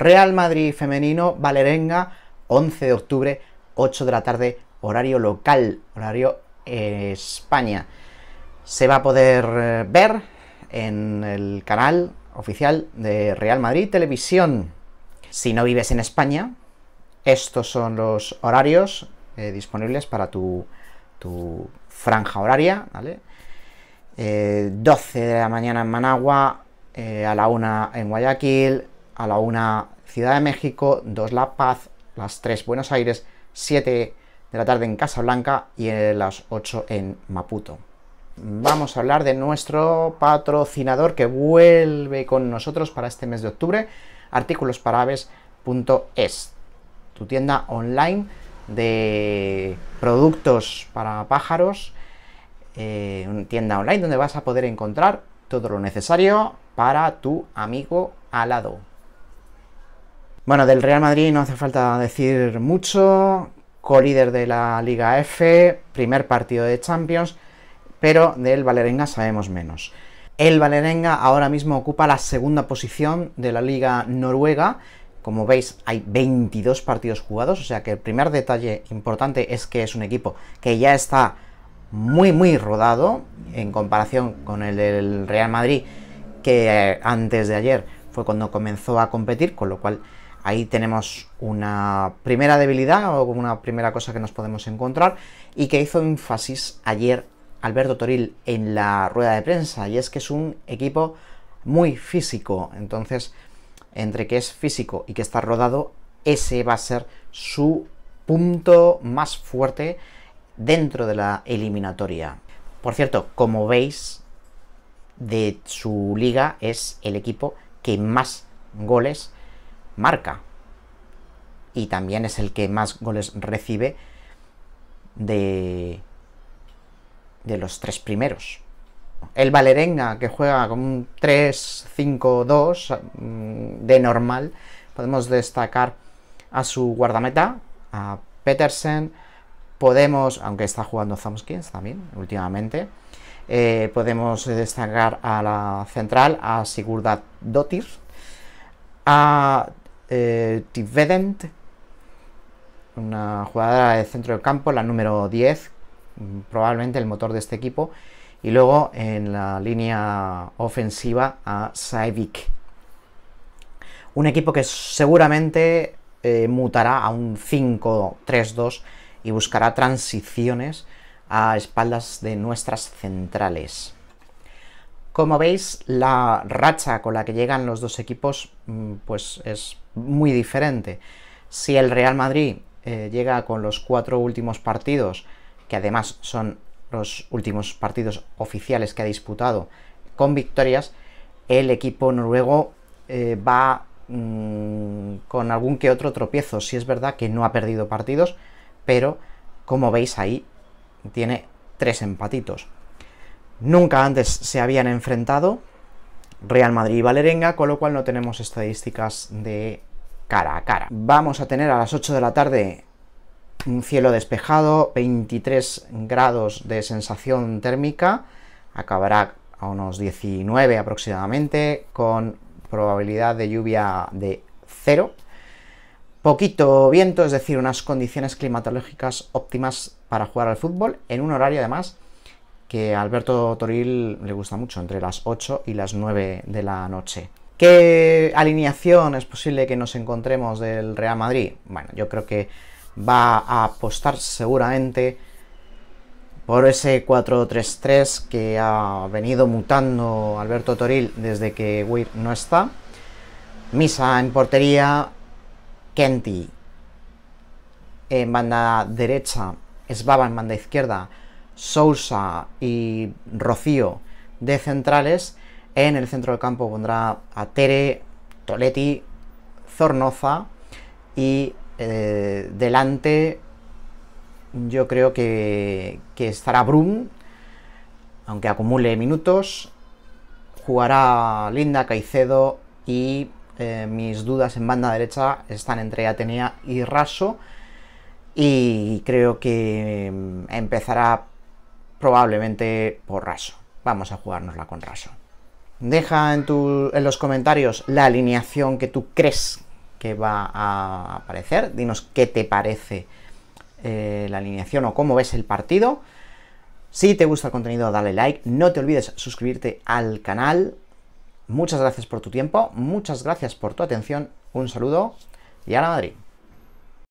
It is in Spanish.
Real Madrid femenino, Valerenga, 11 de octubre, 8 de la tarde, horario local, horario eh, España. Se va a poder eh, ver en el canal oficial de Real Madrid Televisión. Si no vives en España, estos son los horarios eh, disponibles para tu, franja horaria, 12 de la mañana en Managua, a la 1 en Guayaquil, a la 1 Ciudad de México, 2 La Paz, las 3 Buenos Aires, 7 de la tarde en Casablanca y las 8 en Maputo. Vamos a hablar de nuestro patrocinador que vuelve con nosotros para este mes de octubre, artículosparaves.es, tu tienda online de productos para pájaros, eh, tienda online donde vas a poder encontrar todo lo necesario para tu amigo alado. Bueno, del Real Madrid no hace falta decir mucho, Co-líder de la Liga F, primer partido de Champions, pero del Valerenga sabemos menos. El Valerenga ahora mismo ocupa la segunda posición de la Liga Noruega. Como veis, hay 22 partidos jugados, o sea que el primer detalle importante es que es un equipo que ya está muy, muy rodado en comparación con el del Real Madrid, que eh, antes de ayer fue cuando comenzó a competir, con lo cual Ahí tenemos una primera debilidad o una primera cosa que nos podemos encontrar y que hizo énfasis ayer Alberto Toril en la rueda de prensa y es que es un equipo muy físico. Entonces, entre que es físico y que está rodado, ese va a ser su punto más fuerte dentro de la eliminatoria. Por cierto, como veis, de su liga es el equipo que más goles marca. Y también es el que más goles recibe de, de los tres primeros. El Valerenga, que juega con un 3-5-2 mm, de normal, podemos destacar a su guardameta, a Petersen, podemos, aunque está jugando Zamskins también últimamente, eh, podemos destacar a la central, a Sigurdad Dotir, a eh, una jugadora de centro del campo, la número 10, probablemente el motor de este equipo. Y luego en la línea ofensiva a Saevic. Un equipo que seguramente eh, mutará a un 5-3-2 y buscará transiciones a espaldas de nuestras centrales. Como veis, la racha con la que llegan los dos equipos mm, pues es muy diferente. Si el Real Madrid eh, llega con los cuatro últimos partidos, que además son los últimos partidos oficiales que ha disputado con victorias, el equipo noruego eh, va mm, con algún que otro tropiezo. Si sí es verdad que no ha perdido partidos, pero como veis ahí tiene tres empatitos. Nunca antes se habían enfrentado Real Madrid y Valerenga, con lo cual no tenemos estadísticas de cara a cara. Vamos a tener a las 8 de la tarde un cielo despejado, 23 grados de sensación térmica, acabará a unos 19 aproximadamente, con probabilidad de lluvia de cero. Poquito viento, es decir, unas condiciones climatológicas óptimas para jugar al fútbol, en un horario además que Alberto Toril le gusta mucho, entre las 8 y las 9 de la noche. ¿Qué alineación es posible que nos encontremos del Real Madrid? Bueno, yo creo que va a apostar seguramente por ese 4-3-3 que ha venido mutando Alberto Toril desde que Weir no está. Misa en portería, Kenty en banda derecha, Svaba en banda izquierda, Sousa y Rocío de centrales. En el centro del campo pondrá a Tere, Toletti, Zornoza y eh, delante yo creo que, estará Brum, aunque acumule minutos. Jugará Linda Caicedo y eh, mis dudas en banda derecha están entre Atenea y Raso. Y creo que mm, empezará probablemente por raso. Vamos a jugárnosla con raso. Deja en, en los comentarios la alineación que tú crees que va a aparecer. Dinos qué te parece eh, la alineación o cómo ves el partido. Si te gusta el contenido, dale like. No te olvides suscribirte al canal. Muchas gracias por tu tiempo, muchas gracias por tu atención. Un saludo y a la Madrid.